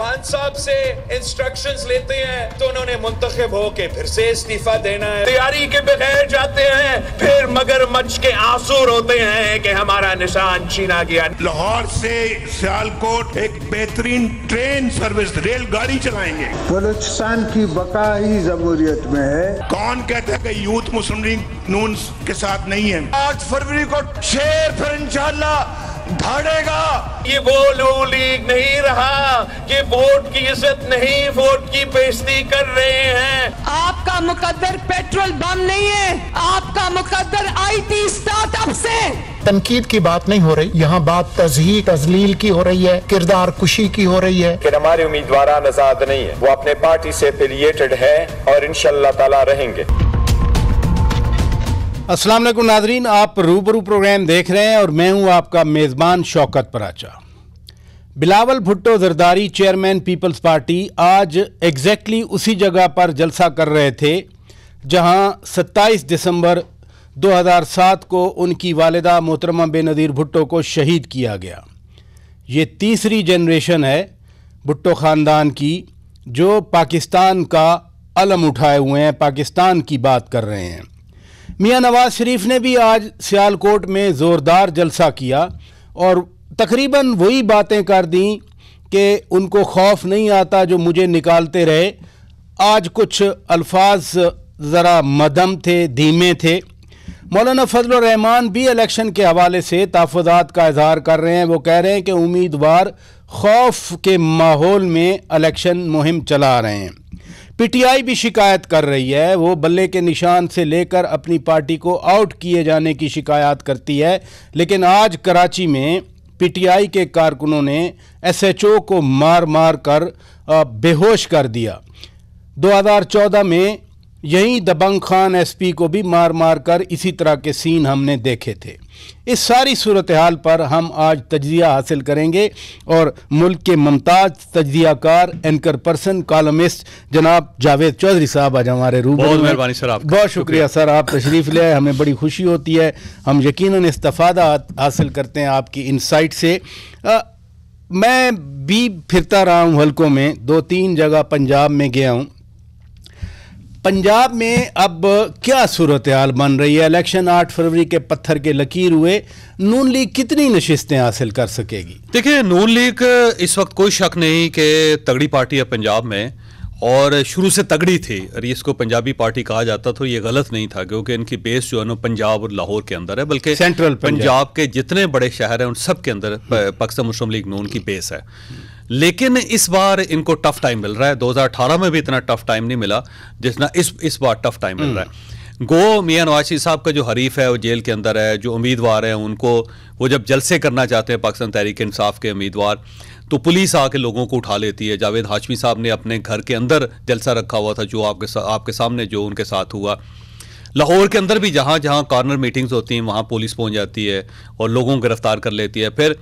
खान साहब से इंस्ट्रक्शंस लेते हैं तो उन्होंने मुंतखब होके फिर से इस्तीफा देना है तैयारी के बगैर जाते हैं फिर मगर मच के आंसू रोते हैं कि हमारा निशान छीना गया लाहौर से सियालकोट एक बेहतरीन ट्रेन सर्विस रेलगाड़ी चलाएंगे बलोचिस्तान की बका ही जमूरियत में है कौन कहते हैं यूथ मुस्लिम लीग नून के साथ नहीं है आठ फरवरी को शेर फिर इंशाला धड़ेगा ये वो लो लीग नहीं रहा ये वोट की इज्जत नहीं वोट की बेस्ती कर रहे हैं आपका मुकद्दर पेट्रोल बम नहीं है आपका मुकद्दर आईटी स्टार्टअप से तनकीद की बात नहीं हो रही यहाँ बात तजही तजलील की हो रही है किरदार कुशी की हो रही है फिर हमारे उम्मीदवार आजाद नहीं है वो अपने पार्टी से एफिलिएटेड है और इन ताला रहेंगे असलम नाजरीन आप रूबरू प्रोग्राम देख रहे हैं और मैं हूं आपका मेज़बान शौकत पराचा बिलावल भुट्टो जरदारी चेयरमैन पीपल्स पार्टी आज एग्जैक्टली उसी जगह पर जलसा कर रहे थे जहां 27 दिसंबर 2007 को उनकी वालदा मोहतरमा बेनज़ीर भुट्टो को शहीद किया गया ये तीसरी जनरेशन है भुट्टो ख़ानदान की जो पाकिस्तान का अलम उठाए हुए हैं पाकिस्तान की बात कर रहे हैं मियाँ नवाज शरीफ ने भी आज सियालकोट में ज़ोरदार जलसा किया और तकरीबन वही बातें कर दी कि उनको खौफ नहीं आता जो मुझे निकालते रहे आज कुछ अल्फाज ज़रा मदम थे धीमे थे मौलाना फजल रहमान भी इलेक्शन के हवाले से तहफ़ात का इजहार कर रहे हैं वो कह रहे हैं कि उम्मीदवार खौफ के माहौल में इलेक्शन मुहिम चला रहे हैं पीटीआई भी शिकायत कर रही है वो बल्ले के निशान से लेकर अपनी पार्टी को आउट किए जाने की शिकायत करती है लेकिन आज कराची में पीटीआई के कारकुनों ने एसएचओ को मार मार कर बेहोश कर दिया 2014 में यहीं दबंग खान एसपी को भी मार मार कर इसी तरह के सीन हमने देखे थे इस सारी सूरत हाल पर हम आज तजिया हासिल करेंगे और मुल्क के तजिया तजियाकार एंकर पर्सन कॉलमिस्ट जनाब जावेद चौधरी साहब आज हमारे रूप बहुत मेहरबानी सर आप बहुत शुक्रिया सर आप तशरीफ ले आए हमें बड़ी खुशी होती है हम यकीन इस्तफ़ादा हासिल करते हैं आपकी इनसाइट से आ, मैं भी फिरता रहा हूँ हल्कों में दो तीन जगह पंजाब में गया हूँ पंजाब में अब क्या सूरत हाल बन रही है इलेक्शन 8 फरवरी के पत्थर के लकीर हुए नून लीग कितनी नशिस्तें हासिल कर सकेगी देखिए नून लीग इस वक्त कोई शक नहीं कि तगड़ी पार्टी है पंजाब में और शुरू से तगड़ी थी और इसको पंजाबी पार्टी कहा जाता था तो ये गलत नहीं था क्योंकि इनकी बेस जो है ना पंजाब और लाहौर के अंदर है बल्कि सेंट्रल पंजाब के जितने बड़े शहर हैं उन सब के अंदर पाकिस्तान मुस्लिम लीग नून की बेस है लेकिन इस बार इनको टफ टाइम मिल रहा है 2018 में भी इतना टफ टाइम नहीं मिला जितना इस इस बार टफ टाइम मिल रहा है हम्म। गो मियाँ नवाशी साहब का जो हरीफ है वो जेल के अंदर है जो उम्मीदवार हैं उनको वो जब जलसे करना चाहते हैं पाकिस्तान तहरीक इंसाफ के उम्मीदवार तो पुलिस आके लोगों को उठा लेती है जावेद हाशमी साहब ने अपने घर के अंदर जलसा रखा हुआ था जो आपके आपके सामने जो उनके साथ हुआ लाहौर के अंदर भी जहाँ जहाँ कॉर्नर मीटिंग्स होती हैं वहाँ पुलिस पहुँच जाती है और लोगों को गिरफ्तार कर लेती है फिर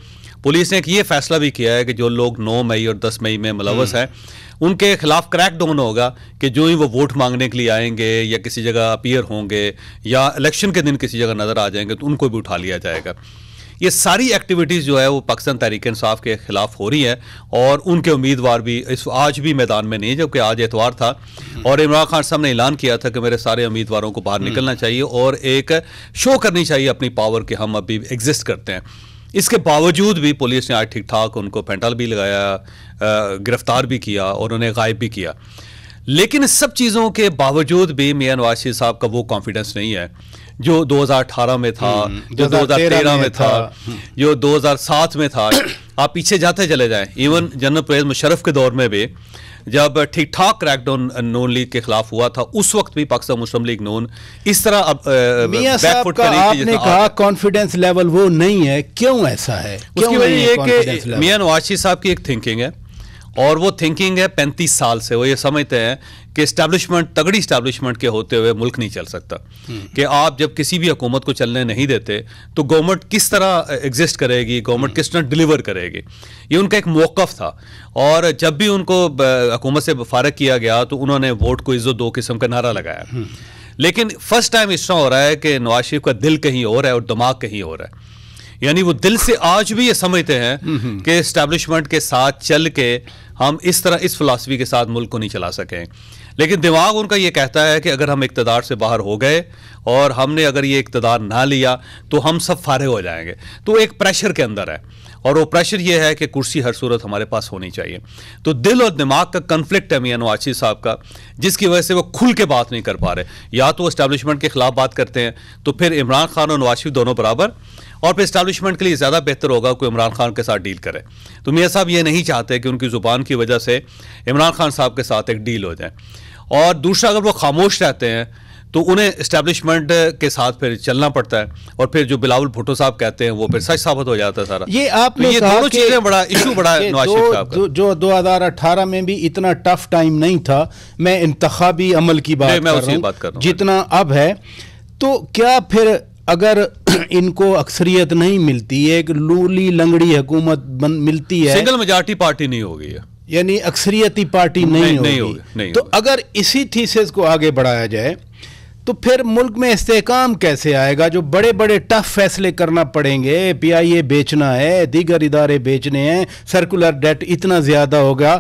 पुलिस ने एक ये फैसला भी किया है कि जो लोग 9 मई और 10 मई में मुलवस हम्म। हैं उनके खिलाफ क्रैक डाउन होगा कि जो ही वो वोट मांगने के लिए आएंगे या किसी जगह अपीयर होंगे या इलेक्शन के दिन किसी जगह नज़र आ जाएंगे तो उनको भी उठा लिया जाएगा ये सारी एक्टिविटीज़ जो है वो पाकिस्तान तहरीक इंसाफ के ख़िलाफ़ हो रही है और उनके उम्मीदवार भी इस आज भी मैदान में नहीं जबकि आज एतवार था हम्म। और इमरान खान साहब ने ऐलान किया था कि मेरे सारे उम्मीदवारों को बाहर हम्म। निकलना चाहिए और एक शो करनी चाहिए अपनी पावर के हम अभी एग्जिस्ट करते हैं इसके बावजूद भी पुलिस ने आज ठीक ठाक उनको पेंटल भी लगाया गिरफ्तार भी किया और उन्हें गायब भी किया लेकिन सब चीज़ों के बावजूद भी मियाँ नवाशी साहब का वो कॉन्फिडेंस नहीं है जो 2018 में था हम्म, जो 2013 में था जो 2007 में था आप पीछे जाते चले जाएं इवन जनरल प्रेज मुशरफ के दौर में भी जब ठीक ठाक क्रैकडाउन नोन लीग के खिलाफ हुआ था उस वक्त भी पाकिस्तान मुस्लिम लीग नोन इस तरह अब आपने कहा कॉन्फिडेंस लेवल वो नहीं है क्यों ऐसा है उसकी वजह ये कि मियाँ नवाशी साहब की एक थिंकिंग है और वो थिंकिंग है पैंतीस साल से वो ये समझते हैं कि इस्टेब्लिशमेंट तगड़ी इस्टेब्लिशमेंट के होते हुए मुल्क नहीं चल सकता हम्म। कि आप जब किसी भी हुकूमत को चलने नहीं देते तो गवर्नमेंट किस तरह एग्जिस्ट करेगी गवर्नमेंट किस तरह डिलीवर करेगी ये उनका एक मौक़ था और जब भी उनको हकूमत से फारग किया गया तो उन्होंने वोट को इज्जत दो किस्म का नारा लगाया हम्म। लेकिन फर्स्ट टाइम इस तरह हो रहा है कि नवाज शरीफ का दिल कहीं और है और दिमाग कहीं और है यानी वो दिल से आज भी ये समझते हैं हम्म, कि इस्टेब्लिशमेंट के साथ चल के हम इस तरह इस फिलासफी के साथ मुल्क को नहीं चला सकें लेकिन दिमाग उनका ये कहता है कि अगर हम इकतदार से बाहर हो गए और हमने अगर ये इकतदार ना लिया तो हम सब फारे हो जाएंगे तो एक प्रेशर के अंदर है और वो प्रेशर ये है कि कुर्सी हर सूरत हमारे पास होनी चाहिए तो दिल और दिमाग का कन्फ्लिक्ट है मियाँ नवाशी साहब का जिसकी वजह से वो खुल के बात नहीं कर पा रहे या तो इस्टेबलिशमेंट के खिलाफ बात करते हैं तो फिर इमरान खान और नवाशी दोनों बराबर और फिर इस्टेबलिशमेंट के लिए ज़्यादा बेहतर होगा कोई इमरान खान के साथ डील करें तो मियाँ साहब ये नहीं चाहते कि उनकी ज़ुबान की वजह से इमरान खान साहब के साथ एक डील हो जाए और दूसरा अगर वो खामोश रहते हैं तो उन्हें इस्टेब्लिशमेंट के साथ फिर चलना पड़ता है और फिर जो बिलावल भुट्टो साहब कहते हैं वो फिर सच साबित हो जाता है सारा ये आप तो ये दोनों चीजें बड़ा इशू बड़ा है नवाज शरीफ साहब का जो 2018 में भी इतना टफ टाइम नहीं था मैं इंतबी अमल की बात मैं उसी बात कर जितना अब है तो क्या फिर अगर इनको अक्सरियत नहीं मिलती एक लूली लंगड़ी हुकूमत मिलती है सिंगल मेजोरिटी पार्टी नहीं हो गई है यानी अक्सरियती पार्टी नहीं, नहीं, होगी। नहीं, तो होगी, हो, तो हो अगर इसी थीसिस को आगे बढ़ाया जाए तो फिर मुल्क में इस्तेकाम कैसे आएगा जो बड़े बड़े टफ फैसले करना पड़ेंगे पी आई ए बेचना है दीगर इदारे बेचने हैं सर्कुलर डेट इतना ज़्यादा होगा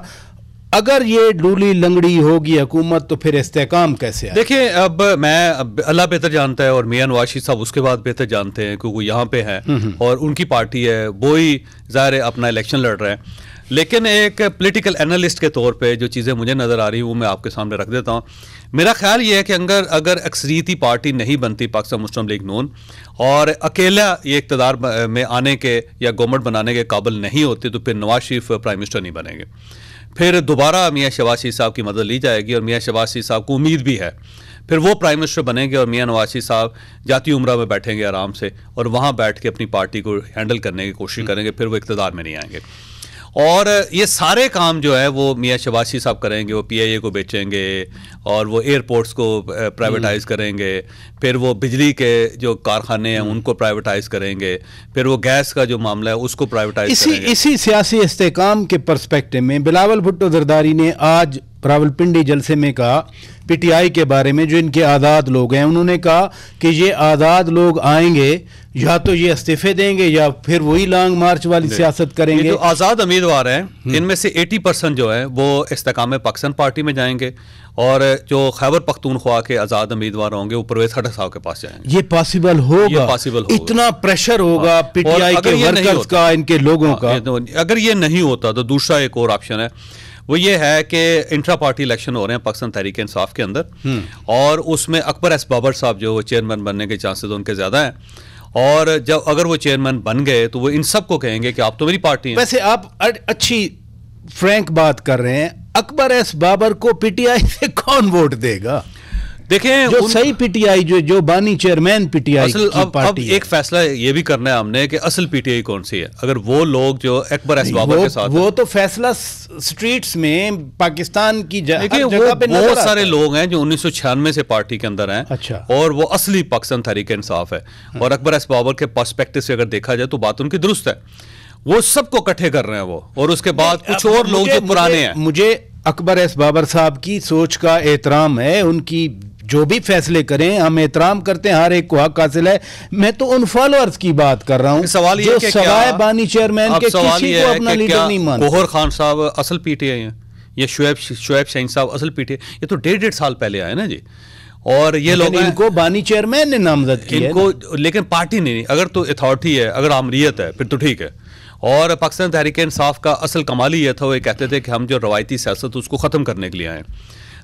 अगर ये डूली लंगड़ी होगी हुकूमत तो फिर इस्तेकाम कैसे आए देखिए अब मैं अल्लाह बेहतर जानता है और मियाँ वाशी साहब उसके बाद बेहतर जानते हैं क्योंकि यहाँ पे हैं हम्म, हम्म। और उनकी पार्टी है वो ही ज़ाहिर अपना इलेक्शन लड़ रहे हैं लेकिन एक पॉलिटिकल एनालिस्ट के तौर पे जो चीज़ें मुझे नज़र आ रही वो मैं आपके सामने रख देता हूँ मेरा ख्याल ये है कि अगर अगर अक्सरीती पार्टी नहीं बनती पाकिस्तान मुस्लिम लीग नून और अकेला ये इकतदार में आने के या गवर्नमेंट बनाने के काबिल नहीं होती तो फिर नवाज शरीफ प्राइम मिनिस्टर नहीं बनेंगे फिर दोबारा मियाँ शहबाज शरीफ साहब की मदद ली जाएगी और मियाँ शहबाज शरीफ साहब को उम्मीद भी है फिर वो प्राइम मिनिस्टर बनेंगे और मियाँ नवाज शरीफ साहब जाती उम्र में बैठेंगे आराम से और वहाँ बैठ के अपनी पार्टी को हैंडल करने की कोशिश हम्म। करेंगे फिर वो इकतदार में नहीं आएंगे और ये सारे काम जो है वो मियाँ शबाशी साहब करेंगे वो पी को बेचेंगे और वो एयरपोर्ट्स को प्राइवेटाइज हम्म। करेंगे फिर वो बिजली के जो कारखाने हैं हम्म। उनको प्राइवेटाइज करेंगे फिर वो गैस का जो मामला है उसको प्राइवेटाइज इसी करेंगे। इसी सियासी इस्तेकाम के परस्पेक्टिव में बिलावल भुट्टो जरदारी ने आज रावलपिंडी जलसे में कहा पीटीआई के बारे में जो इनके आज़ाद लोग हैं उन्होंने कहा कि ये आज़ाद लोग आएंगे या तो ये इस्तीफे देंगे या फिर वही लॉन्ग मार्च वाली सियासत करेंगे जो आज़ाद उम्मीदवार हैं हम्म। इनमें से 80 परसेंट जो है वो इस्तकाम पाकिस्तान पार्टी में जाएंगे और जो खैबर पख्तूनख्वा के आज़ाद उम्मीदवार होंगे वो प्रवेश खटर साहब के पास जाएंगे ये पॉसिबल होगा पॉसिबल इतना प्रेशर होगा हाँ। पीटीआई के वर्कर्स का इनके लोगों हाँ, का तो- अगर ये नहीं होता तो दूसरा एक और ऑप्शन है वो ये है कि इंट्रा पार्टी इलेक्शन हो रहे हैं पाकिस्तान तहरीक इंसाफ के अंदर हम्म। और उसमें अकबर एस बाबर साहब जो वो चेयरमैन बनने के चांसेस उनके ज़्यादा हैं और जब अगर वो चेयरमैन बन गए तो वो इन सब को कहेंगे कि आप तो मेरी पार्टी हैं वैसे आप अच्छी फ्रैंक बात कर रहे हैं अकबर एस बाबर को पीटीआई से कौन वोट देगा देखें जो उन... सही पीटीआई जो जो बानी चेयरमैन पीटीआई असल अब, अब एक फैसला ये भी करना है हमने कि असल पीटीआई कौन सी है अगर वो लोग जो अकबर एस बाबर के साथ वो तो फैसला स्ट्रीट्स में पाकिस्तान की जगह पे बहुत सारे लोग हैं जो उन्नीस से पार्टी के अंदर हैं अच्छा और वो असली पाकिस्तान तहरीक इंसाफ है हाँ। और अकबर एस बाबर के पर्सपेक्टिव से अगर देखा जाए तो बात उनकी दुरुस्त है वो सबको इकट्ठे कर रहे हैं वो और उसके बाद कुछ और लोग जो पुराने हैं मुझे अकबर एस बाबर साहब की सोच का एहतराम है उनकी जो भी फैसले करें हम एहतराम करते हैं हर एक को हक हासिल है मैं तो उन फॉलोअर्स की बात कर रहा हूँ सवाल ये सवाय बानी चेयरमैन के किसी को अपना लीडर नहीं मान गोहर खान साहब असल पीटीआई हैं या शुएब शुएब शहीन साहब असल पीटे ये तो डेढ़ डेढ़ साल पहले आए ना जी और ये लोग इनको बानी चेयरमैन ने नामजद किया इनको लेकिन पार्टी ने नहीं अगर तो अथॉरिटी है अगर आमरीत है फिर तो ठीक है और पाकिस्तान तहरीक इंसाफ का असल कमाल ही यह था वो ये कहते थे कि हम जो रवायती सियासत उसको ख़त्म करने के लिए आएँ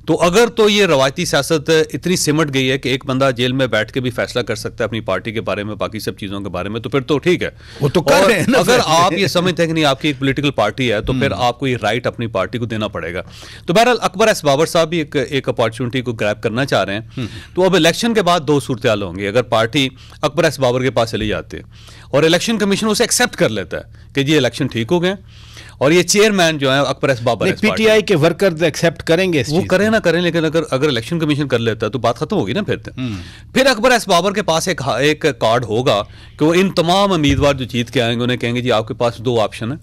तो अगर तो ये रवायती सियासत इतनी सिमट गई है कि एक बंदा जेल में बैठ के भी फैसला कर सकता है अपनी पार्टी के बारे में बाकी सब चीज़ों के बारे में तो फिर तो ठीक है वो तो कर रहे हैं ना अगर आप ये समझते हैं कि नहीं आपकी एक पोलिटिकल पार्टी है तो फिर हम्म। आपको ये राइट अपनी पार्टी को देना पड़ेगा तो बहरहाल अकबर एस बाबर साहब भी एक अपॉर्चुनिटी को ग्रैप करना चाह रहे हैं हम्म। तो अब इलेक्शन के बाद दो सूरत होंगी अगर पार्टी अकबर एस बाबर के पास चली जाती है और इलेक्शन कमीशन उसे एक्सेप्ट कर लेता है कि जी इलेक्शन ठीक हो गए और ये चेयरमैन जो है अकबर एस बाबर पीटीआई के वर्कर एक्सेप्ट करेंगे वो करें ना करें लेकिन अगर अगर इलेक्शन कमीशन कर लेता तो बात खत्म होगी ना फिर तो। हम्म। फिर अकबर एस बाबर के पास एक एक कार्ड होगा कि वो इन तमाम उम्मीदवार जो जीत के आएंगे उन्हें कहेंगे जी आपके पास दो ऑप्शन है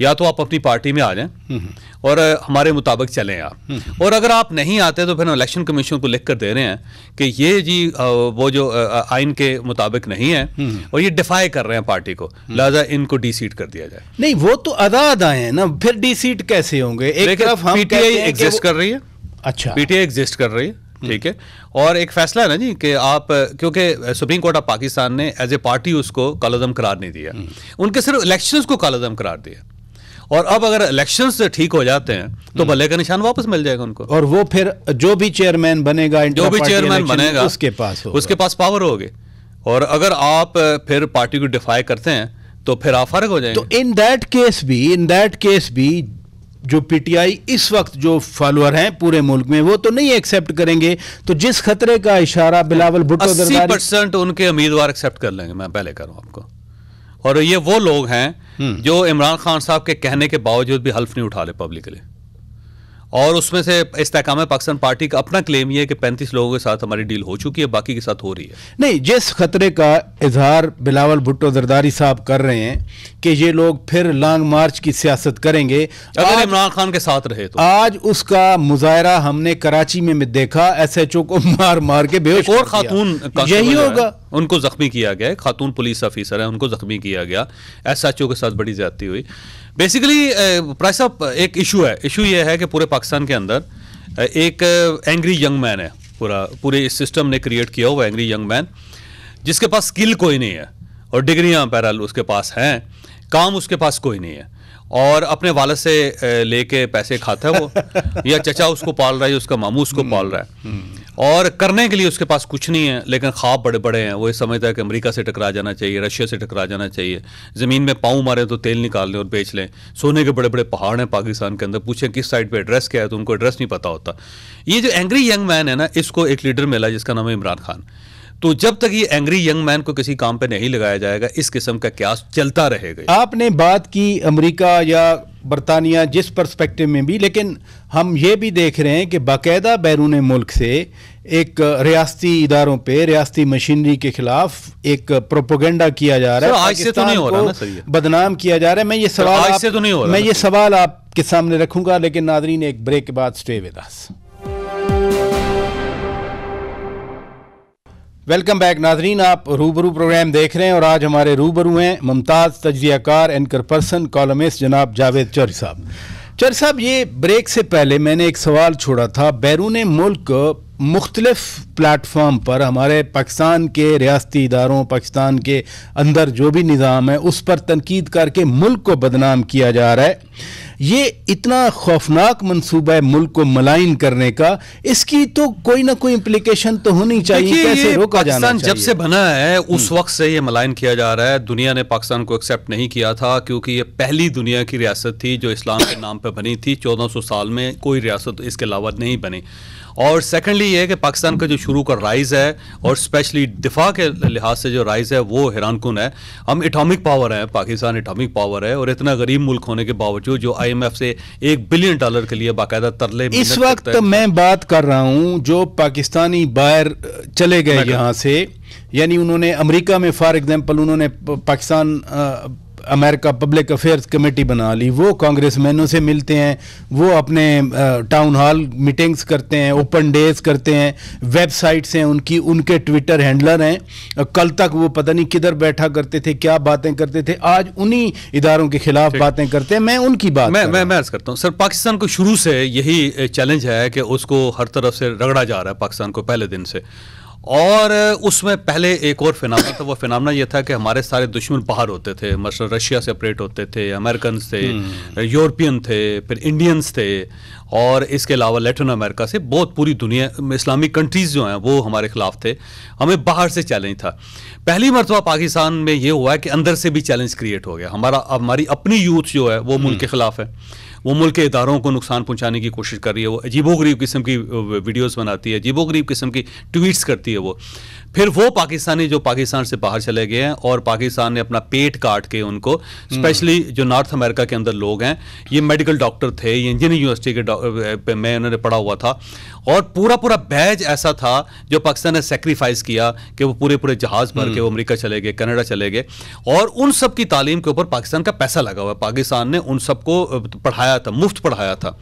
या तो आप अपनी पार्टी में आ जाएं हम्म। और हमारे मुताबिक चलें आप हम्म। और अगर आप नहीं आते तो फिर हम इलेक्शन कमीशन को लिख कर दे रहे हैं कि ये जी वो जो आइन के मुताबिक नहीं है हम्म। और ये डिफाई कर रहे हैं पार्टी को लिहाजा इनको डी सीट कर दिया जाए नहीं वो तो अदा अदा है ना फिर डी सीट कैसे होंगे एक तरफ हम पीटीआई एग्जिस्ट कर रही है अच्छा पीटीआई एग्जिस्ट कर रही है हम्म। ठीक है और एक फैसला है ना जी कि आप क्योंकि सुप्रीम कोर्ट ऑफ पाकिस्तान ने एज ए पार्टी उसको कालोदम करार नहीं दिया हम्म। उनके सिर्फ इलेक्शंस को कालोदम करार दिया और अब अगर इलेक्शंस ठीक हो जाते हैं तो हम्म। भले का निशान वापस मिल जाएगा उनको और वो फिर जो भी चेयरमैन बनेगा जो भी चेयरमैन बनेगा उसके पास उसके पास पावर होगी और अगर आप फिर पार्टी को डिफाई करते हैं तो फिर आप फर्क हो जाएंगे तो इन दैट केस भी इन दैट केस भी जो पीटीआई इस वक्त जो फॉलोअर हैं पूरे मुल्क में वो तो नहीं एक्सेप्ट करेंगे तो जिस खतरे का इशारा बिलावल भुट्टो परसेंट उनके उम्मीदवार एक्सेप्ट कर लेंगे मैं पहले करूँ आपको और ये वो लोग हैं हम्म। जो इमरान खान साहब के कहने के बावजूद भी हल्फ नहीं उठा ले पब्लिकली और उसमें से इस्तेकाम पाकिस्तान पार्टी का अपना क्लेम यह है कि पैंतीस लोगों के साथ हमारी डील हो चुकी है बाकी के साथ हो रही है नहीं जिस खतरे का इजहार बिलावल भुट्टो जरदारी साहब कर रहे हैं कि ये लोग फिर लॉन्ग मार्च की सियासत करेंगे अगर इमरान खान के साथ रहे तो आज उसका मुजाहरा हमने कराची में देखा एस एच ओ को मार मार के बेहोश और खातून यही होगा उनको जख्मी किया गया खातून पुलिस ऑफिसर है उनको जख्मी किया गया एस एच ओ के साथ बड़ी ज्यादा हुई बेसिकली प्राइस साहब एक इशू है इशू ये है कि पूरे पाकिस्तान के अंदर uh, एक एंग्री यंग मैन है पूरा पूरे इस सिस्टम ने क्रिएट किया हुआ एंग्री यंग मैन जिसके पास स्किल कोई नहीं है और डिग्रियां पैरल उसके पास हैं काम उसके पास कोई नहीं है और अपने वालद से uh, लेके पैसे खाता है वो या चचा उसको पाल रहा है उसका मामू उसको हम्म, पाल रहा है हम्म। और करने के लिए उसके पास कुछ नहीं है लेकिन ख्वाब बड़े बड़े हैं वो ये समझता है कि अमेरिका से टकरा जाना चाहिए रशिया से टकरा जाना चाहिए ज़मीन में पाँव मारें तो तेल निकाल लें और बेच लें सोने के बड़े बड़े पहाड़ हैं पाकिस्तान के अंदर पूछें किस साइड पर एड्रेस क्या है तो उनको एड्रेस नहीं पता होता ये जो एंग्री यंग मैन है ना इसको एक लीडर मिला जिसका नाम है इमरान खान तो जब तक ये एंग्री यंग मैन को किसी काम पे नहीं लगाया जाएगा इस किस्म का क्यास चलता रहेगा आपने बात की अमेरिका या बरतानिया जिस पर्सपेक्टिव में भी लेकिन हम ये भी देख रहे हैं कि बाकायदा बैरून मुल्क से एक रियासती इदारों पे रियासती मशीनरी के खिलाफ एक प्रोपोगेंडा किया जा रहा है आज से तो नहीं हो रहा ना बदनाम किया जा रहा है मैं ये सवाल आज से तो नहीं हो रहा मैं ये सवाल आपके सामने रखूंगा लेकिन नादरीन एक ब्रेक के बाद स्टे विदास वेलकम बैक नाजरीन आप रूबरू प्रोग्राम देख रहे हैं और आज हमारे रूबरू हैं मुमताज़ तजियाकार एंकर पर्सन कॉलमिस्ट जनाब जावेद चौर साहब चौर साहब ये ब्रेक से पहले मैंने एक सवाल छोड़ा था बैरून मुल्क मुख्तलफ प्लेटफॉर्म पर हमारे पाकिस्तान के रियाती इदारों पाकिस्तान के अंदर जो भी निज़ाम है उस पर तनकीद करके मुल्क को बदनाम किया जा रहा है ये इतना खौफनाक मनसूबा है मुल्क को मलाइन करने का इसकी तो कोई ना कोई इम्प्लीकेशन तो होनी चाहिए कैसे रोका जाना चाहिए जब से बना है उस हम्म। वक्त से ये मलाइन किया जा रहा है दुनिया ने पाकिस्तान को एक्सेप्ट नहीं किया था क्योंकि ये पहली दुनिया की रियासत थी जो इस्लाम के नाम पर बनी थी चौदह सौ साल में कोई रियासत इसके अलावा नहीं बनी और सेकेंडली ये है कि पाकिस्तान का जो शुरू का राइज है और स्पेशली दिफा के लिहाज से जो राइज है वो हैरान कन है हम इटामिक पावर हैं पाकिस्तान इटामिक पावर है और इतना गरीब मुल्क होने के बावजूद जो एफ से एक बिलियन डॉलर के लिए बाकायदा तरले इस वक्त मैं बात कर रहा हूँ जो पाकिस्तानी बाहर चले गए यहाँ से यानी उन्होंने अमेरिका में फॉर एग्जांपल उन्होंने Pakistan America public affairs committee बना ली वो कांग्रेस मैनों से मिलते हैं वो अपने टाउन हॉल मीटिंग्स करते हैं ओपन डेज करते हैं वेबसाइट्स हैं उनकी उनके ट्विटर हैंडलर हैं कल तक वो पता नहीं किधर बैठा करते थे क्या बातें करते थे आज उन्हीं इदारों के खिलाफ बातें करते हैं मैं उनकी बात मैं मैं मैं करता हूँ सर पाकिस्तान को शुरू से यही चैलेंज है कि उसको हर तरफ से रगड़ा जा रहा है पाकिस्तान को पहले दिन से और उसमें पहले एक और फिनामा था वो फिनामा ये था कि हमारे सारे दुश्मन बाहर होते थे मतलब रशिया से ऑपरेट होते थे अमेरिकन थे हम्म। यूरोपियन थे फिर इंडियंस थे और इसके अलावा लेटिन अमेरिका से बहुत पूरी दुनिया इस्लामिक कंट्रीज़ जो हैं वो हमारे खिलाफ थे हमें बाहर से चैलेंज था पहली मरतबा पाकिस्तान में ये हुआ है कि अंदर से भी चैलेंज क्रिएट हो गया हमारा हमारी अपनी यूथ जो है वो मुल्क के हम्म। ख़िलाफ़ है वो मुल्क के इदारों को नुकसान पहुँचाने की कोशिश कर रही है वो गरीब किस्म की वीडियोज़ बनाती है गरीब किस्म की ट्वीट्स करती है वो फिर वो पाकिस्तानी जो पाकिस्तान से बाहर चले गए हैं और पाकिस्तान ने अपना पेट काट के उनको हम्म। स्पेशली जो नॉर्थ अमेरिका के अंदर लोग हैं ये मेडिकल डॉक्टर थे ये इंजीनियरिंग यूनिवर्सिटी के में उन्होंने पढ़ा हुआ था और पूरा पूरा बैज ऐसा था जो पाकिस्तान ने सेक्रीफाइस किया कि वो पूरे पूरे जहाज भर के वो हम्म। अमरीका चले गए कनाडा चले गए और उन सब की तालीम के ऊपर पाकिस्तान का पैसा लगा हुआ है पाकिस्तान ने उन सबको पढ़ाया पढ़ाया था मुफ्त पढ़ाया था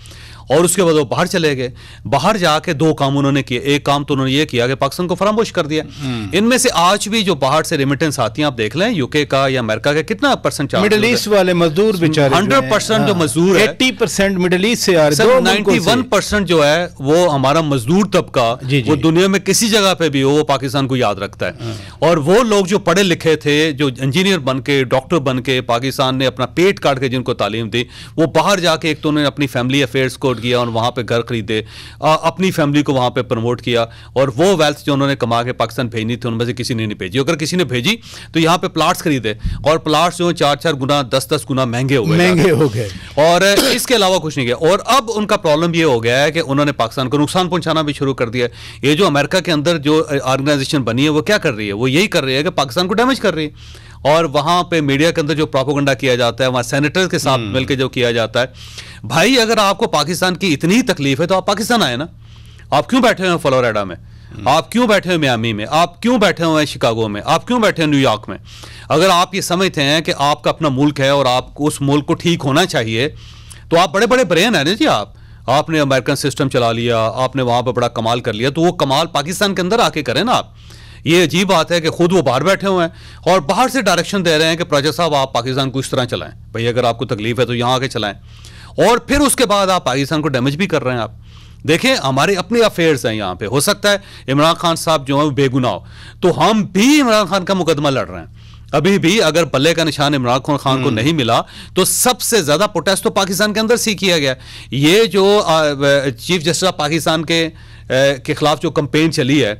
और उसके बाद वो बाहर चले गए बाहर जाके दो काम उन्होंने किए एक काम तो उन्होंने ये किया कि पाकिस्तान को फरामोश कर दिया हम्म। इनमें से आज भी जो बाहर से रिमिटेंस आती है आप देख लें यूके का या अमेरिका का कितना परसेंट मिडिल ईस्ट वाले मजदूर बेचारे हंड्रेड परसेंट जो हाँ। मजदूर एट्टी परसेंट मिडिल ईस्ट से आ रहे नाइन्टी वन परसेंट जो है वो हमारा मजदूर तबका वो दुनिया में किसी जगह पे भी हो वो पाकिस्तान को याद रखता है हाँ। और वो लोग जो पढ़े लिखे थे जो इंजीनियर बन के डॉक्टर बन के पाकिस्तान ने अपना पेट काट के जिनको तालीम दी वो बाहर जाके एक तो उन्होंने अपनी फैमिली अफेयर्स को प्रमोट किया और वहाँ पर घर खरीदे अपनी फैमिली को वहाँ पर प्रमोट किया और वो वेल्थ जो उन्होंने कमा के पाकिस्तान भेजनी थी उनमें से किसी ने नहीं भेजी अगर किसी ने भेजी तो यहाँ पे प्लाट्स खरीदे और प्लाट्स जो चार चार गुना दस दस गुना महंगे हो गए महंगे हो गए और इसके अलावा कुछ नहीं गया और अब उनका प्रॉब्लम ये हो गया है कि उन्होंने पाकिस्तान को नुकसान पहुंचाना भी शुरू कर दिया ये जो अमेरिका के अंदर जो ऑर्गेनाइजेशन बनी है वो क्या कर रही है वो यही कर रही है कि पाकिस्तान को डैमेज कर रही है और वहां पे मीडिया के अंदर जो प्रोपोगंडा किया जाता है वहां सेनेटर्स के साथ हम्म। मिलकर जो किया जाता है भाई अगर आपको पाकिस्तान की इतनी ही तकलीफ है तो आप पाकिस्तान आए ना आप क्यों बैठे हुए फ्लोरिडा में हम्म। आप क्यों बैठे हुए मियामी में आप क्यों बैठे हुए हैं शिकागो में आप क्यों बैठे हुए न्यूयॉर्क में अगर आप ये समझते हैं कि आपका अपना मुल्क है और आप उस मुल्क को ठीक होना चाहिए तो आप बड़े बड़े ब्रेन है ना जी आप आपने अमेरिकन सिस्टम चला लिया आपने वहां पर बड़ा कमाल कर लिया तो वो कमाल पाकिस्तान के अंदर आके करें ना आप ये अजीब बात है कि खुद वो बाहर बैठे हुए हैं और बाहर से डायरेक्शन दे रहे हैं कि प्राजा साहब आप पाकिस्तान को इस तरह चलाएं भाई अगर आपको तकलीफ है तो यहाँ आके चलाएं और फिर उसके बाद आप पाकिस्तान को डैमेज भी कर रहे हैं आप देखें हमारे अपने अफेयर्स हैं यहाँ पे हो सकता है इमरान खान साहब जो हैं बेगुनाह तो हम भी इमरान खान का मुकदमा लड़ रहे हैं अभी भी अगर बल्ले का निशान इमरान खान खान को हम्म। नहीं मिला तो सबसे ज्यादा प्रोटेस्ट तो पाकिस्तान के अंदर से किया गया ये जो चीफ जस्टिस ऑफ पाकिस्तान के के खिलाफ जो कंपेन चली है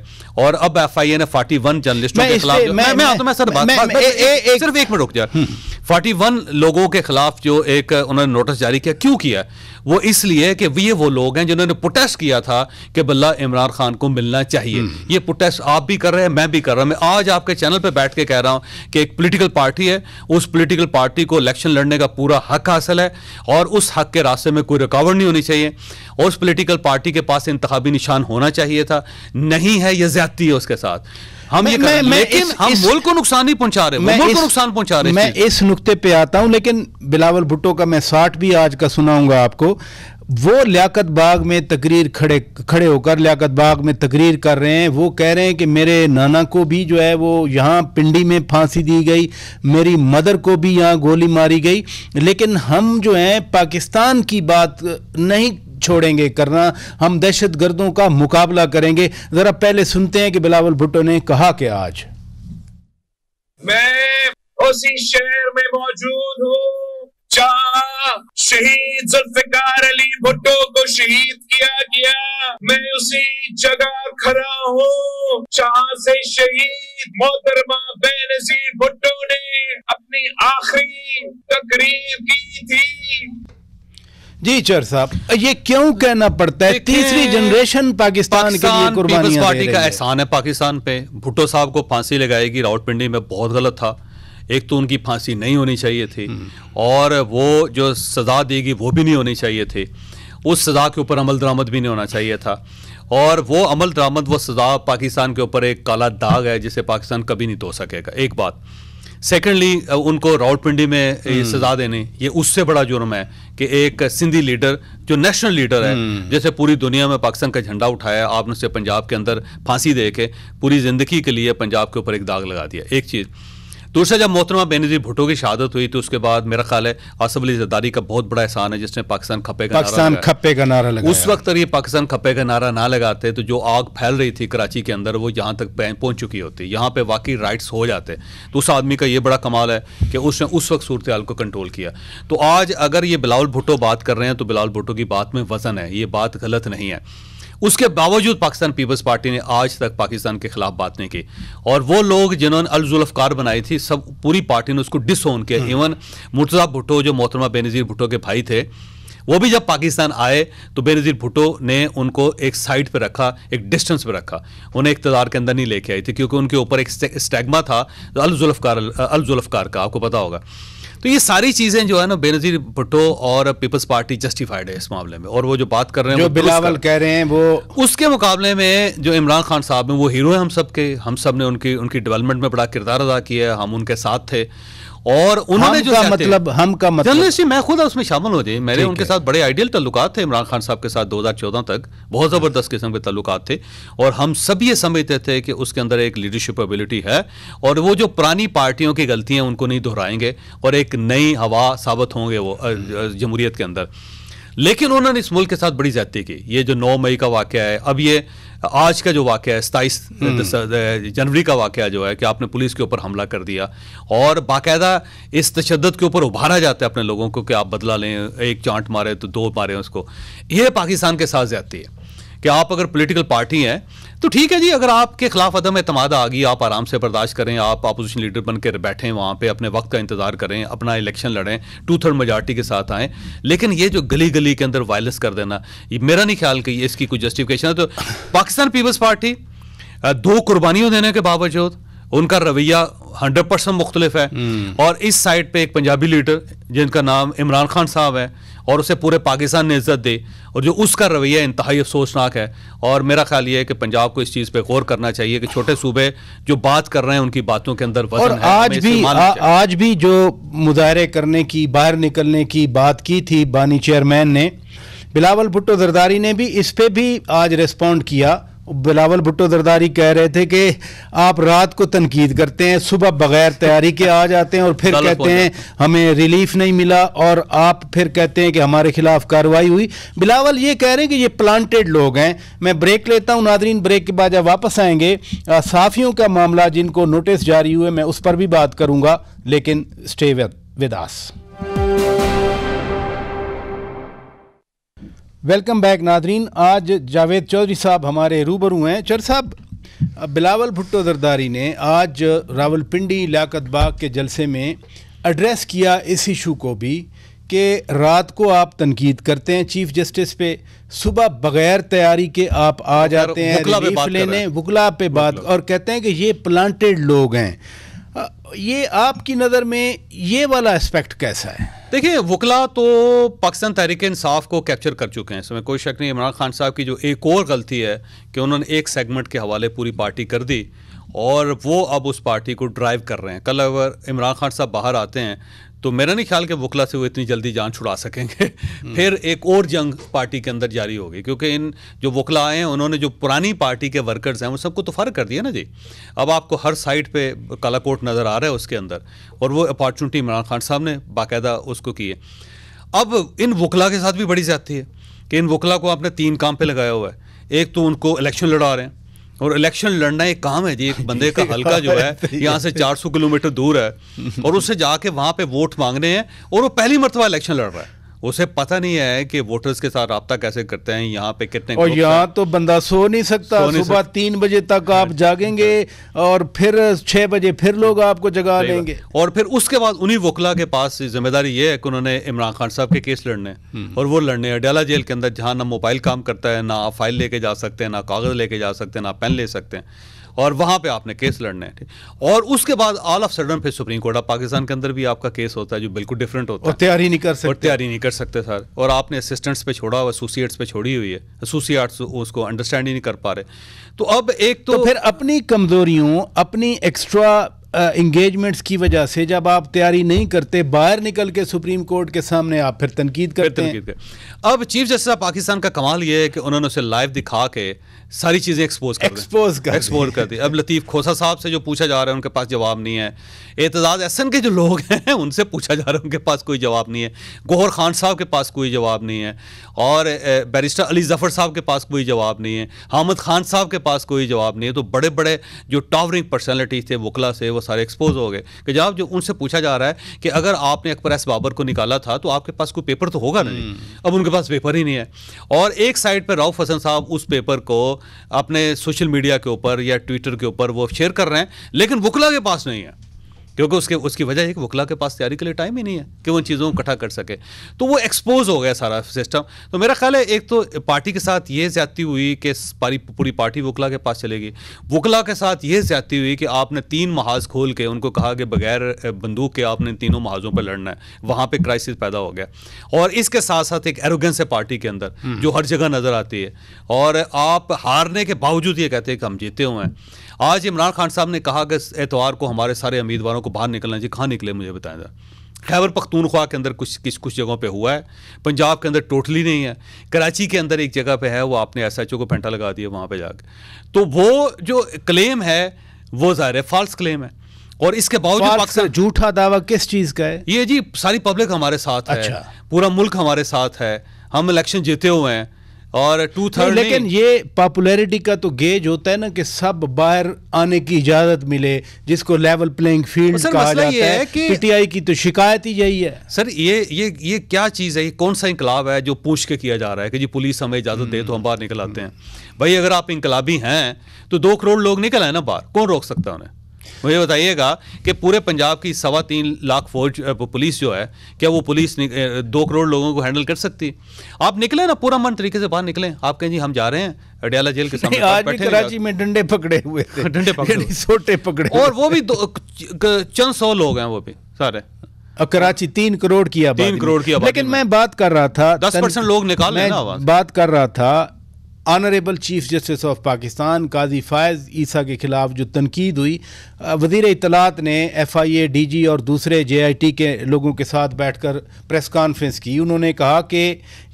और अब एफ आई ए ने फोर्टी वन जर्नलिस्टों के खिलाफ मैं, मैं, मैं, मैं, मैं, मैं, मैं, मैं, मैं, सिर्फ एक मिनट रुक जाए हम्म। 41 लोगों के खिलाफ जो एक उन्होंने नोटिस जारी किया क्यों किया वो इसलिए कि ये वो लोग हैं जिन्होंने प्रोटेस्ट किया था कि बल्ला इमरान खान को मिलना चाहिए हम्म। ये प्रोटेस्ट आप भी कर रहे हैं मैं भी कर रहा हूँ मैं आज आपके चैनल पर बैठ के कह रहा हूँ कि एक पोलिटिकल पार्टी है उस पोलिटिकल पार्टी को इलेक्शन लड़ने का पूरा हक हासिल है और उस हक के रास्ते में कोई रुकावट नहीं होनी चाहिए और उस पोलिटिकल पार्टी के पास इंतबी निशान होना चाहिए था नहीं है यह ज्यादती है उसके साथ हम ये मैं, मैं, लेकिन इस, हम मुल्क को नुकसान ही पहुंचा रहे हैं मुल्क को नुकसान पहुंचा रहे हैं मैं इस नुक्ते पे आता हूं लेकिन बिलावल भुट्टो का मैं साठ भी आज का सुनाऊंगा आपको वो लियाकत बाग में तकरीर खड़े खड़े होकर लियाकत बाग में तकरीर कर रहे हैं वो कह रहे हैं कि मेरे नाना को भी जो है वो यहाँ पिंडी में फांसी दी गई मेरी मदर को भी यहाँ गोली मारी गई लेकिन हम जो हैं पाकिस्तान की बात नहीं छोड़ेंगे करना हम दहशत गर्दों का मुकाबला करेंगे ज़रा पहले सुनते हैं कि बिलावल भुट्टो ने कहा कि आज मैं उसी शहर में मौजूद हूँ जहाँ शहीद जुल्फिकार अली भुट्टो को शहीद किया गया मैं उसी जगह खड़ा हूँ जहाँ से शहीद मोहतरमा बेनजीर भुट्टो ने अपनी आखिरी तकरीर की थी जी चर साहब ये क्यों कहना पड़ता है तीसरी जनरेशन पाकिस्तान के लिए पीपल्स पार्टी का एहसान है पाकिस्तान पे भुट्टो साहब को फांसी लगाएगी रावलपिंडी में बहुत गलत था एक तो उनकी फांसी नहीं होनी चाहिए थी हम्म। और वो जो सज़ा देगी वो भी नहीं होनी चाहिए थी उस सज़ा के ऊपर अमल दरामद भी नहीं होना चाहिए था और वो अमल दरामद वो सज़ा पाकिस्तान के ऊपर एक काला दाग है जिसे पाकिस्तान कभी नहीं धो सकेगा एक बात सेकेंडली uh, उनको रावलपिंडी में हम्म। सजा देने ये उससे बड़ा जुर्म है कि एक सिंधी लीडर जो नेशनल लीडर है हम्म। जैसे पूरी दुनिया में पाकिस्तान का झंडा उठाया आपने उसे पंजाब के अंदर फांसी दे के पूरी ज़िंदगी के लिए पंजाब के ऊपर एक दाग लगा दिया एक चीज़ दूसरा जब मोहतरमा बेनजी भुट्टो की शहादत हुई तो उसके बाद मेरा ख्याल है आसफ अली जदारी का बहुत बड़ा एहसान है जिसने पाकिस्तान खपे का पाकिस्तान खपे का नारा लगा उस वक्त अगर ये पाकिस्तान खपे का नारा ना लगाते तो जो आग फैल रही थी कराची के अंदर वो यहाँ तक पहुँच चुकी होती यहाँ पे वाकई राइट्स हो जाते तो उस आदमी का ये बड़ा कमाल है कि उसने उस वक्त सूरत हाल को कंट्रोल किया तो आज अगर ये बिलाल भुट्टो बात कर रहे हैं तो बिलाल भुट्टो की बात में वजन है ये बात गलत नहीं है उसके बावजूद पाकिस्तान पीपल्स पार्टी ने आज तक पाकिस्तान के खिलाफ बात नहीं की और वो लोग जिन्होंने अलजुल्फकार बनाई थी सब पूरी पार्टी ने उसको डिसोन किया इवन हम्म। मुर्तजा भुट्टो जो मोहतरमा बेनज़ीर भुट्टो के भाई थे वो भी जब पाकिस्तान आए तो बेनज़ीर भुटो ने उनको एक साइड पर रखा एक डिस्टेंस पर रखा उन्हें इकतदार के अंदर नहीं लेके आई थी क्योंकि उनके ऊपर एक स्टैगमा था अलजुल्फकार अलजुल्फकार का आपको पता होगा तो ये सारी चीजें जो है ना बेनजीर भुट्टो और पीपल्स पार्टी जस्टिफाइड है इस मामले में और वो जो बात कर रहे हैं जो बिलावल कह रहे हैं वो उसके मुकाबले में जो इमरान खान साहब हैं वो हीरो हैं हम सब के हम सब ने उनकी उनकी डेवलपमेंट में बड़ा किरदार अदा किया है हम उनके साथ थे और उन्होंने जो मतलब हम का मतलब जर्नलिस्ट मैं खुद उसमें शामिल हो जाए मेरे उनके साथ बड़े आइडियल तल्लुक थे इमरान खान साहब के साथ 2014 तक बहुत अच्छा। ज़बरदस्त किस्म के तल्लुक थे और हम सब ये समझते थे कि उसके अंदर एक लीडरशिप एबिलिटी है और वो जो पुरानी पार्टियों की गलतियाँ उनको नहीं दोहराएंगे और एक नई हवा साबित होंगे वो जमहूरियत के अंदर लेकिन उन्होंने इस मुल्क के साथ बड़ी ज्यादती की ये जो नौ मई का वाक़ है अब ये आज का जो वाक्य है सताईस हम्म। जनवरी का वाक़ जो है कि आपने पुलिस के ऊपर हमला कर दिया और बाकायदा इस तशद के ऊपर उभारा जाता है अपने लोगों को कि आप बदला लें एक चांट मारे तो दो मारे उसको ये पाकिस्तान के साथ जाती है कि आप अगर पोलिटिकल पार्टी हैं तो ठीक है जी अगर आपके खिलाफ अदम अतमाद आ गई आप आराम से बर्दाश्त करें आप अपोजिशन लीडर बन के वहां वहाँ पे अपने वक्त का इंतजार करें अपना इलेक्शन लड़ें टू थर्ड मेजार्टी के साथ आए लेकिन ये जो गली गली के अंदर वायलेंस कर देना ये मेरा नहीं ख्याल कि इसकी कोई जस्टिफिकेशन है तो पाकिस्तान पीपल्स पार्टी दो कुर्बानियों देने के बावजूद उनका रवैया हंड्रेड परसेंट मुख्तलिफ है हम्म। और इस साइड पे एक पंजाबी लीडर जिनका नाम इमरान खान साहब है और उसे पूरे पाकिस्तान ने इज्जत दे और जो उसका रवैया इंतहाई अफसोसनाक है और मेरा ख्याल ये है कि पंजाब को इस चीज़ पर गौर करना चाहिए कि छोटे सूबे जो बात कर रहे हैं उनकी बातों के अंदर और आज भी आ, आज भी जो मुजाहरे करने की बाहर निकलने की बात की थी बानी चेयरमैन ने बिलावल भुट्टो जरदारी ने भी इस पर भी आज रिस्पॉन्ड किया बिलावल भुट्टो दरदारी कह रहे थे कि आप रात को तनकीद करते हैं सुबह बगैर तैयारी के आ जाते हैं और फिर कहते हैं हमें रिलीफ नहीं मिला और आप फिर कहते हैं कि हमारे खिलाफ कार्रवाई हुई बिलावल ये कह रहे हैं कि ये प्लांटेड लोग हैं मैं ब्रेक लेता हूं नादरीन ब्रेक के बाद जब वापस आएंगे साफियों का मामला जिनको नोटिस जारी हुए मैं उस पर भी बात करूँगा लेकिन स्टे विदास वेलकम बैक नादरीन आज जावेद चौधरी साहब हमारे रूबरू हैं चर साहब बिलावल भुट्टो जरदारी ने आज रावलपिंडी लियात बाग के जलसे में एड्रेस किया इस इशू को भी कि रात को आप तनकीद करते हैं चीफ जस्टिस पे सुबह बगैर तैयारी के आप आ जाते हैं लेने वकला पे बात और कहते हैं कि ये प्लांटेड लोग हैं ये आपकी नज़र में ये वाला एस्पेक्ट कैसा है देखिए वकला तो पाकिस्तान तहरीक इंसाफ को कैप्चर कर चुके हैं इसमें कोई शक नहीं इमरान खान साहब की जो एक और गलती है कि उन्होंने एक सेगमेंट के हवाले पूरी पार्टी कर दी और वो अब उस पार्टी को ड्राइव कर रहे हैं कल अगर इमरान खान साहब बाहर आते हैं तो मेरा नहीं ख्याल कि वकला से वो इतनी जल्दी जान छुड़ा सकेंगे हम्म। फिर एक और जंग पार्टी के अंदर जारी होगी क्योंकि इन जो वकला आए हैं उन्होंने जो पुरानी पार्टी के वर्कर्स हैं उन सबको तो फ़र्क कर दिया ना जी अब आपको हर साइड पर कालाकोट नज़र आ रहा है उसके अंदर और वो अपॉर्चुनिटी इमरान खान साहब ने बाकायदा उसको की है अब इन वकला के साथ भी बड़ी ज्यादा है कि इन वकला को आपने तीन काम पर लगाया हुआ है एक तो उनको इलेक्शन लड़ा रहे हैं और इलेक्शन लड़ना एक काम है जी एक हाँ बंदे का हल्का जो है यहाँ से 400 किलोमीटर दूर है और उससे जाके वहाँ पे वोट मांगने हैं और वो पहली मरतबा इलेक्शन लड़ रहा है उसे पता नहीं है कि वोटर्स के साथ रहा कैसे करते हैं यहाँ पे कितने और यहाँ तो बंदा सो नहीं सकता सो नहीं सुबह सक... तीन बजे तक आप हाँ। जागेंगे और फिर छः बजे फिर लोग आपको जगा लेंगे और फिर उसके बाद उन्हीं वकला के पास जिम्मेदारी ये है कि उन्होंने इमरान खान साहब के केस लड़ने हम्म। और वो लड़ने अडयाला जेल के अंदर जहाँ ना मोबाइल काम करता है ना आप फाइल लेके जा सकते हैं ना कागज़ लेके जा सकते हैं ना पेन ले सकते हैं और वहाँ पे आपने केस लड़ना है और उसके बाद ऑल ऑफ सडन फिर सुप्रीम कोर्ट ऑफ पाकिस्तान के अंदर भी आपका केस होता है जो बिल्कुल डिफरेंट होता है तैयारी नहीं कर सकते और तैयारी नहीं कर सकते सर और आपने असिस्टेंट्स पे छोड़ा हुआ एसोसिएट्स पे छोड़ी हुई है एसोसिएट्स उसको अंडरस्टैंड ही नहीं कर पा रहे तो अब एक तो, तो फिर अपनी कमजोरियों अपनी एक्स्ट्रा इंगेजमेंट्स की वजह से जब आप तैयारी नहीं करते बाहर निकल के सुप्रीम कोर्ट के सामने आप फिर तनकीद करते फिर तनकीद हैं अब चीफ जस्टिस ऑफ पाकिस्तान का कमाल ये है कि उन्होंने उसे लाइव दिखा के सारी चीज़ें एक्सपोज कर एक्सपोज कर एक्सपोज कर दी अब लतीफ़ खोसा साहब से जो पूछा जा रहा है उनके पास जवाब नहीं है एतजाज़ एहसन के जो लोग हैं उनसे पूछा जा रहा है उनके पास कोई जवाब नहीं है गोहर खान साहब के पास कोई जवाब नहीं है और बैरिस्टर अली जफ़र साहब के पास कोई जवाब नहीं है हामद खान साहब के पास कोई जवाब नहीं है तो बड़े बड़े जो टावरिंग पर्सनैलिटीज़ थे वकला से वो सारे एक्सपोज हो गए कि जनाब जो उनसे पूछा जा रहा है कि अगर आपने अकबर एस बाबर को निकाला था तो आपके पास कोई पेपर तो होगा नहीं हम्म। अब उनके पास पेपर ही नहीं है और एक साइड पर राउफ हसन साहब उस पेपर को अपने सोशल मीडिया के ऊपर या ट्विटर के ऊपर वो शेयर कर रहे हैं लेकिन वकला के पास नहीं है क्योंकि उसके उसकी वजह है कि वकला के पास तैयारी के लिए टाइम ही नहीं है कि वो उन चीज़ों को इकट्ठा कर सके तो वो एक्सपोज हो गया सारा सिस्टम तो मेरा ख्याल है एक तो पार्टी के साथ ये ज्यादती हुई कि पारी पूरी पार्टी वकला के पास चलेगी वकला के साथ ये ज्यादती हुई कि आपने तीन महाज खोल के उनको कहा कि बगैर बंदूक के आपने तीनों महाजों पर लड़ना है वहाँ पर क्राइसिस पैदा हो गया और इसके साथ साथ एक एरोगेंस है पार्टी के अंदर हम्म। जो हर जगह नज़र आती है और आप हारने के बावजूद ये कहते हैं कि हम जीते हुए हैं आज इमरान खान साहब ने कहा कि एतवार को हमारे सारे उम्मीदवारों को बाहर निकलना चाहिए कहाँ निकले मुझे बताया जरा खैबर पख्तूनख्वा के अंदर कुछ किस कुछ जगहों पे हुआ है पंजाब के अंदर टोटली नहीं है कराची के अंदर एक जगह पे है वो आपने एस एच ओ को पेंटा लगा दिया वहाँ पे जाके तो वो जो क्लेम है वो ज़ाहिर है फॉल्स क्लेम है और इसके बावजूद पाकिस्तान झूठा दावा किस चीज़ का है ये जी सारी पब्लिक हमारे साथ अच्छा। है पूरा मुल्क हमारे साथ है हम इलेक्शन जीते हुए हैं और टू थर्ड लेकिन ये पॉपुलैरिटी का तो गेज होता है ना कि सब बाहर आने की इजाजत मिले जिसको लेवल प्लेइंग फील्ड कहा जाता है कि पीटीआई की तो शिकायत ही यही है सर ये ये ये क्या चीज़ है ये कौन सा इंकलाब है जो पूछ के किया जा रहा है कि जी पुलिस हमें इजाज़त दे तो हम बाहर निकल आते हैं हम्म। भाई अगर आप इंकलाबी हैं तो दो करोड़ लोग निकल आए ना बाहर कौन रोक सकता है उन्हें मुझे बताइएगा कि पूरे पंजाब की सवा तीन लाख फौज पुलिस जो है क्या वो पुलिस दो करोड़ लोगों को हैंडल कर सकती आप निकले ना पूरा मन तरीके से बाहर निकले आप कहें जी हम जा रहे हैं अडियाला जेल के सामने आज भी कराची में डंडे पकड़े हुए थे डंडे पकड़े छोटे पकड़े और वो भी चंद सौ लोग हैं वो भी सारे कराची तीन करोड़ की आबादी तीन करोड़ की आबादी लेकिन मैं बात कर रहा था दस परसेंट लोग निकाल मैं बात कर रहा था honourable chief justice of Pakistan Qazi Faez Isa के ख़िलाफ़ जो तनकीद हुई वजीर इतलात ने F I A D G और दूसरे जे आई टी के लोगों के साथ बैठ कर प्रेस कॉन्फ्रेंस की उन्होंने कहा कि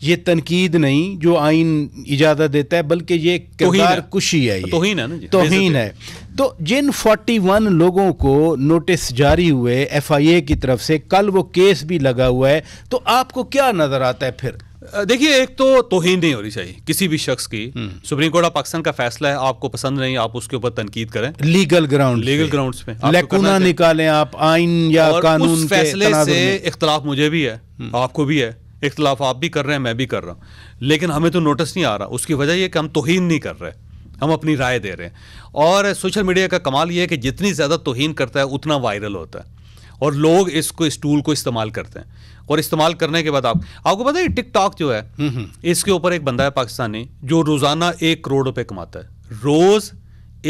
ये तनकीद नहीं जो आइन इजाज़त देता है बल्कि ये किरदार कुशी है तोहीन है है तो जिन फोर्टी वन लोगों को नोटिस जारी हुए एफ़ आई ए की तरफ से कल वो केस भी लगा हुआ है तो आपको क्या नज़र आता है फिर देखिए एक तो तोहिन नहीं होनी चाहिए किसी भी शख्स की हम्म। सुप्रीम कोर्ट ऑफ पाकिस्तान का फैसला है आपको पसंद नहीं आप उसके ऊपर तनकीद करें लीगल ग्राउंड लीगल ग्राउंड पे लेकुना निकालें आप आइन या और कानून उस फैसले से इख्तलाफ मुझे भी है हम्म। आपको भी है इख्तलाफ आप भी कर रहे हैं मैं भी कर रहा हूँ लेकिन हमें तो नोटिस नहीं आ रहा उसकी वजह यह कि हम तोहन नहीं कर रहे हम अपनी राय दे रहे हैं और सोशल मीडिया का कमाल ये है कि जितनी ज़्यादा तोहन करता है उतना वायरल होता है और लोग इसको इस टूल को इस्तेमाल करते हैं और इस्तेमाल करने के बाद आप आपको पता है टिकटॉक जो है हम्म, हम्म। इसके ऊपर एक बंदा है पाकिस्तानी जो रोज़ाना एक करोड़ रुपए कमाता है रोज़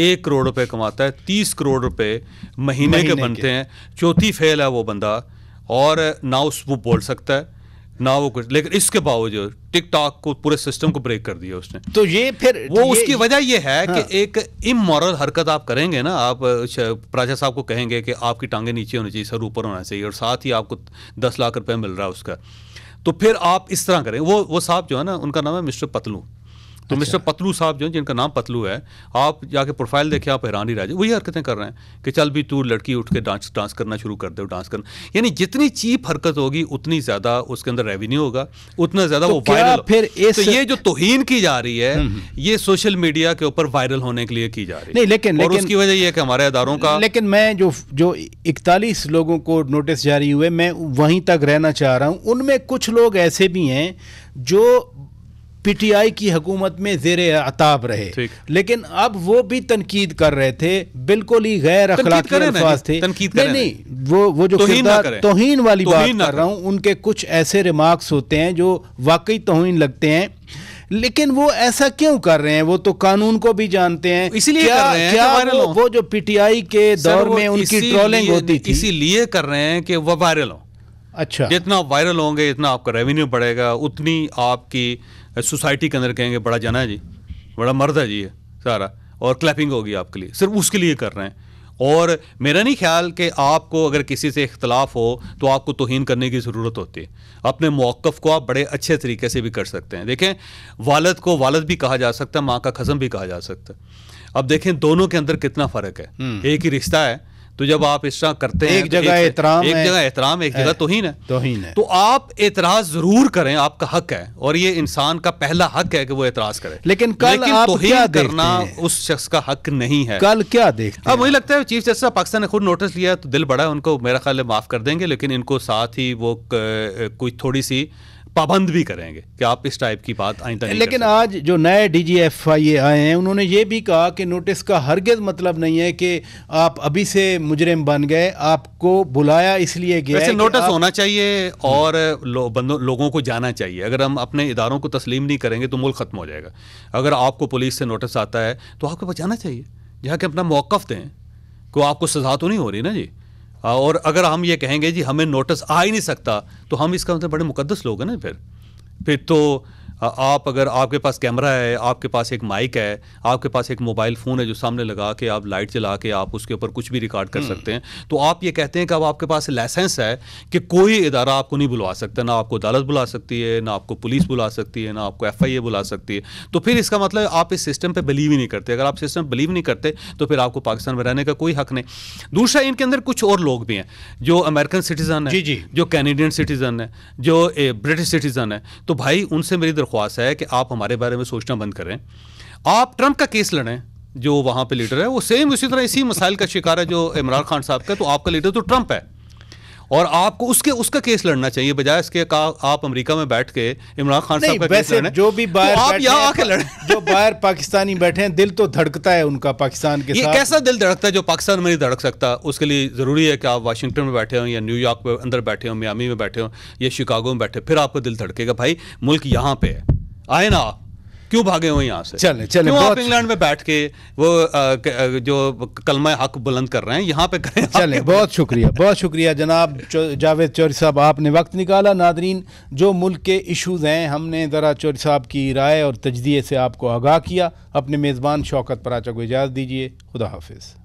एक करोड़ रुपए कमाता है तीस करोड़ रुपए महीने, महीने के बनते के। हैं चौथी फेल है वो बंदा और ना उस वो बोल सकता है ना वो कुछ लेकिन इसके बावजूद टिकटॉक को पूरे सिस्टम को ब्रेक कर दिया उसने तो ये फिर वो ये, उसकी वजह ये है हाँ। कि एक इमोरल हरकत आप करेंगे ना आप प्राचा साहब को कहेंगे कि आपकी टांगे नीचे होनी चाहिए सर ऊपर होना चाहिए और साथ ही आपको दस लाख रुपया मिल रहा है उसका तो फिर आप इस तरह करें वो वो साहब जो है ना उनका नाम है मिस्टर पतलू तो मिस्टर अच्छा। पतलू साहब जो जिनका नाम पतलू है आप जाके प्रोफाइल देखे आप हैरान ही रह जाए वही हरकतें कर रहे हैं कि चल भी तू लड़की उठ के डांस डांस करना शुरू कर दे डांस करना यानी जितनी चीप हरकत होगी उतनी ज़्यादा उसके अंदर रेवेन्यू होगा उतना ज़्यादा तो वो वायरल फिर इस... तो ये जो तोहन की जा रही है हम्म, हम्म। ये सोशल मीडिया के ऊपर वायरल होने के लिए की जा रही है नहीं लेकिन और उसकी वजह यह है कि हमारे अदारों का लेकिन मैं जो जो इकतालीस लोगों को नोटिस जारी हुए मैं वहीं तक रहना चाह रहा हूँ उनमें कुछ लोग ऐसे भी हैं जो पीटीआई की हकूमत में जेर अताब रहे लेकिन अब वो भी तनकीद कर रहे थे बिल्कुल ही गैर अखलाक अल्फाज थे तनकीद नहीं, नहीं वो वो जो किरदार तोहन वाली बात कर रहा हूँ उनके कुछ ऐसे रिमार्क्स होते हैं जो वाकई तोहन लगते हैं लेकिन वो ऐसा क्यों कर रहे हैं वो तो कानून को भी जानते हैं इसीलिए क्या, कर रहे हैं क्या वो, वो जो पीटीआई के दौर में उनकी ट्रोलिंग होती थी इसीलिए कर रहे हैं कि वो वायरल हो अच्छा जितना वायरल होंगे इतना आपका रेवेन्यू बढ़ेगा उतनी आपकी सोसाइटी के अंदर कहेंगे बड़ा जना है जी बड़ा मर्द है जी ये सारा और क्लैपिंग होगी आपके लिए सिर्फ उसके लिए कर रहे हैं और मेरा नहीं ख्याल कि आपको अगर किसी से इख्तलाफ हो तो आपको तोहन करने की ज़रूरत होती है अपने मौक़ को आप बड़े अच्छे तरीके से भी कर सकते हैं देखें वालद को वालद भी कहा जा सकता है माँ का खसम भी कहा जा सकता है अब देखें दोनों के अंदर कितना फ़र्क है हम्म। एक ही रिश्ता है तो जब आप इस तरह करते एक तो जगह एहतराम एक, जगह एहतराम एक जगह ना तो ही ना तो आप एतराज जरूर करें आपका हक है और ये इंसान का पहला हक है कि वो एतराज करे लेकिन कल लेकिन आप क्या करना उस शख्स का हक नहीं है कल क्या देख अब मुझे लगता है चीफ जस्टिस ऑफ पाकिस्तान ने खुद नोटिस लिया तो दिल बड़ा है उनको मेरा ख्याल माफ कर देंगे लेकिन इनको साथ ही वो कोई थोड़ी सी पाबंद भी करेंगे कि आप इस टाइप की बात आई लेकिन आज जो नए डी जी एफ आई ए आए हैं उन्होंने ये भी कहा कि नोटिस का हरगज मतलब नहीं है कि आप अभी से मुजरिम बन गए आपको बुलाया इसलिए गया वैसे नोटिस आप... होना चाहिए और लो, बंदो, लोगों को जाना चाहिए अगर हम अपने इदारों को तस्लीम नहीं करेंगे तो मुल्क ख़त्म हो जाएगा अगर आपको पुलिस से नोटिस आता है तो आपको बचाना चाहिए जहाँ के अपना मौक़ दें को आपको सजा तो नहीं हो रही ना जी और अगर हम ये कहेंगे जी हमें नोटिस आ ही नहीं सकता तो हम इसका मतलब बड़े मुकदस लोग हैं ना फिर फिर तो आप अगर आपके पास कैमरा है आपके पास एक माइक है आपके पास एक मोबाइल फ़ोन है जो सामने लगा के आप लाइट चला के आप उसके ऊपर कुछ भी रिकॉर्ड कर हम्म। सकते हैं तो आप ये कहते हैं कि अब आपके पास लाइसेंस है कि कोई इदारा आपको नहीं बुलवा सकता ना आपको अदालत बुला सकती है ना आपको पुलिस बुला सकती है ना आपको एफ बुला सकती है तो फिर इसका मतलब आप इस सिस्टम पर बिलीव ही नहीं करते अगर आप सिस्टम बिलीव नहीं करते तो फिर आपको पाकिस्तान में रहने का कोई हक नहीं दूसरा इनके अंदर कुछ और लोग भी हैं जो अमेरिकन सिटीज़न है जो कैनेडियन सिटीज़न है जो ब्रिटिश सिटीज़न है तो भाई उनसे मेरी दरख्वास्त दरख्वास्त है कि आप हमारे बारे में सोचना बंद करें आप ट्रंप का केस लड़ें जो वहाँ पे लीडर है वो सेम उसी तरह इसी मसाइल का शिकार है जो इमरान खान साहब का तो आपका लीडर तो ट्रंप है और आपको उसके उसका केस लड़ना चाहिए बजाय इसके का आप अमेरिका में बैठ के इमरान खान साहब का केस लड़ने जो भी तो बाहर तो आप यहाँ आके लड़े जो बाहर पाकिस्तानी बैठे हैं दिल तो धड़कता है उनका पाकिस्तान के साथ कैसा दिल धड़कता है जो पाकिस्तान में नहीं धड़क सकता उसके लिए ज़रूरी है कि आप वाशिंगटन में बैठे हों या न्यूयॉर्क में अंदर बैठे हों मियामी में बैठे हों या शिकागो में बैठे फिर आपका दिल धड़केगा भाई मुल्क यहाँ पे है आए ना आप क्यों भागे हुए यहाँ से चले चले क्यों आप इंग्लैंड में बैठ के वो आ, क, जो कलमा हक बुलंद कर रहे हैं यहाँ पे करें चले बहुत शुक्रिया बहुत शुक्रिया जनाब जावेद चौरी साहब आपने वक्त निकाला नादरीन जो मुल्क के इश्यूज़ हैं हमने ज़रा चौरी साहब की राय और तजदिए से आपको आगाह किया अपने मेज़बान शौकत पराचा को इजाज़त दीजिए खुदा हाफिज़